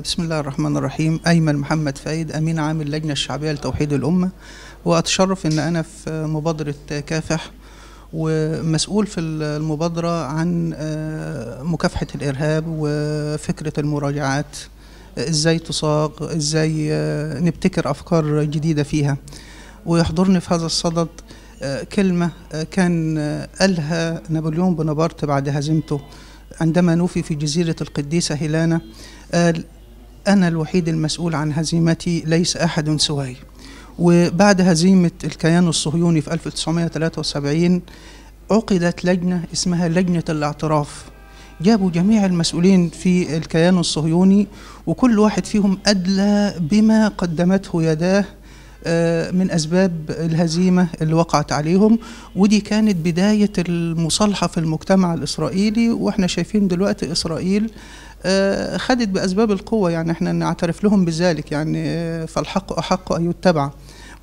بسم الله الرحمن الرحيم أيمن محمد فايد أمين عام اللجنة الشعبية لتوحيد الأمة وأتشرف أن أنا في مبادرة كافح ومسؤول في المبادرة عن آه، مكافحة الإرهاب وفكرة المراجعات إزاي تصاغ إزاي آه، نبتكر أفكار جديدة فيها ويحضرني في هذا الصدد آه، كلمة كان قالها نابليون بونابرت بعد هزيمته عندما نوفي في جزيرة القديسة هيلانا قال أنا الوحيد المسؤول عن هزيمتي ليس أحد سواي وبعد هزيمة الكيان الصهيوني في 1973 عقدت لجنة اسمها لجنة الاعتراف جابوا جميع المسؤولين في الكيان الصهيوني وكل واحد فيهم أدلى بما قدمته يداه آه، من أسباب الهزيمة اللي وقعت عليهم ودي كانت بداية المصالحة في المجتمع الإسرائيلي وإحنا شايفين دلوقتي إسرائيل آه، خدت بأسباب القوة يعني احنا نعترف لهم بذلك يعني آه، فالحق أحق أن يتبع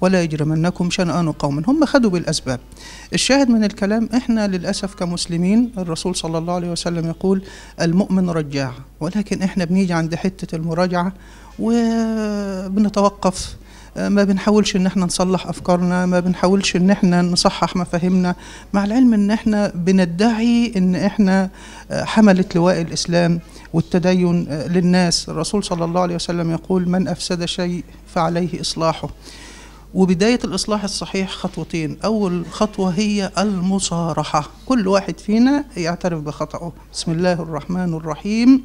ولا يجرمنكم شنآن قوم هم خدوا بالأسباب الشاهد من الكلام إحنا للأسف كمسلمين الرسول صلى الله عليه وسلم يقول المؤمن رجاع ولكن إحنا بنيجي عند حتة المراجعة وبنتوقف ما بنحاولش ان احنا نصلح افكارنا ما بنحاولش ان احنا نصحح مفاهيمنا مع العلم ان احنا بندعي ان احنا آه، حمله لواء الاسلام والتدين آه، للناس الرسول صلى الله عليه وسلم يقول من افسد شيء فعليه اصلاحه وبداية الإصلاح الصحيح خطوتين أول خطوة هي المصارحة كل واحد فينا يعترف بخطأه بسم الله الرحمن الرحيم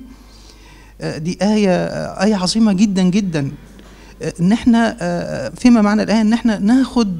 آه، دي آية آية عظيمة جدا جدا ان آه، احنا آه، آه، فيما معنى الايه ان احنا ناخد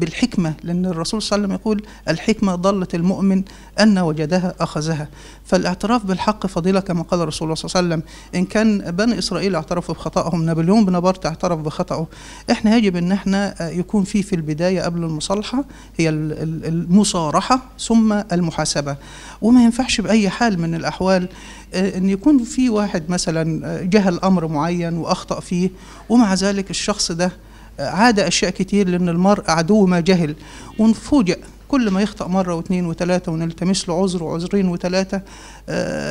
بالحكمه لان الرسول صلى الله عليه وسلم يقول الحكمه ضلت المؤمن ان وجدها اخذها فالاعتراف بالحق فضيله كما قال الرسول صلى الله عليه وسلم ان كان بني اسرائيل اعترفوا بخطاهم نابليون بونابرت اعترف بخطاه احنا يجب ان احنا يكون في في البدايه قبل المصالحه هي المصارحه ثم المحاسبه وما ينفعش باي حال من الاحوال آه، ان يكون في واحد مثلا آه، جهل امر معين واخطا فيه ومع ذلك الشخص ده آه، عاد اشياء كتير لان المرء عدو ما جهل ونفوجئ كل ما يخطأ مرة واثنين وثلاثة ونلتمس له عذر وعذرين وثلاثة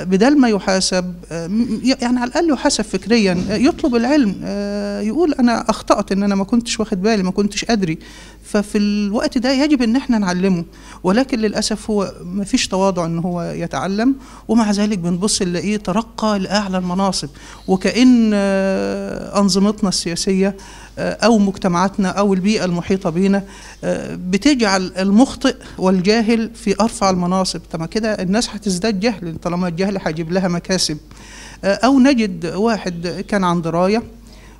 بدل ما يحاسب يعني على الأقل يحاسب فكريا يطلب العلم يقول أنا أخطأت إن أنا ما كنتش واخد بالي ما كنتش أدري ففي الوقت ده يجب ان احنا نعلمه ولكن للاسف هو ما فيش تواضع ان هو يتعلم ومع ذلك بنبص نلاقيه ترقى لاعلى المناصب وكان انظمتنا السياسيه آه، او مجتمعاتنا او البيئه المحيطه بينا آه، بتجعل المخطئ والجاهل في ارفع المناصب طب كده الناس هتزداد جهل طالما الجهل هيجيب لها مكاسب آه، او نجد واحد كان عن درايه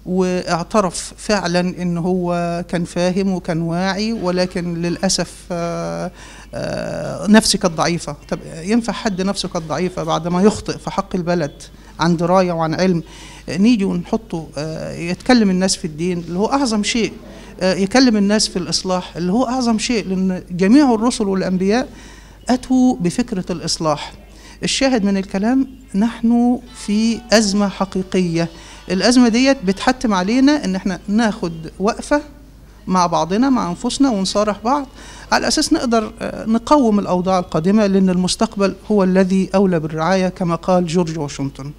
واعترف فعلا ان هو كان فاهم وكان واعي ولكن للاسف آه، آه، نفسك كانت ضعيفه طب ينفع حد نفسه كانت ضعيفه بعد ما يخطئ في حق البلد عن درايه وعن علم نيجي ونحطه آه، يتكلم الناس في الدين اللي هو اعظم شيء يكلم الناس في الاصلاح اللي هو اعظم شيء لان جميع الرسل والانبياء اتوا بفكره الاصلاح الشاهد من الكلام نحن في ازمه حقيقيه الازمه ديت بتحتم علينا ان احنا ناخد وقفه مع بعضنا مع انفسنا ونصارح بعض على اساس نقدر آه، نقوم الاوضاع القادمه لان المستقبل هو الذي اولى بالرعايه كما قال جورج واشنطن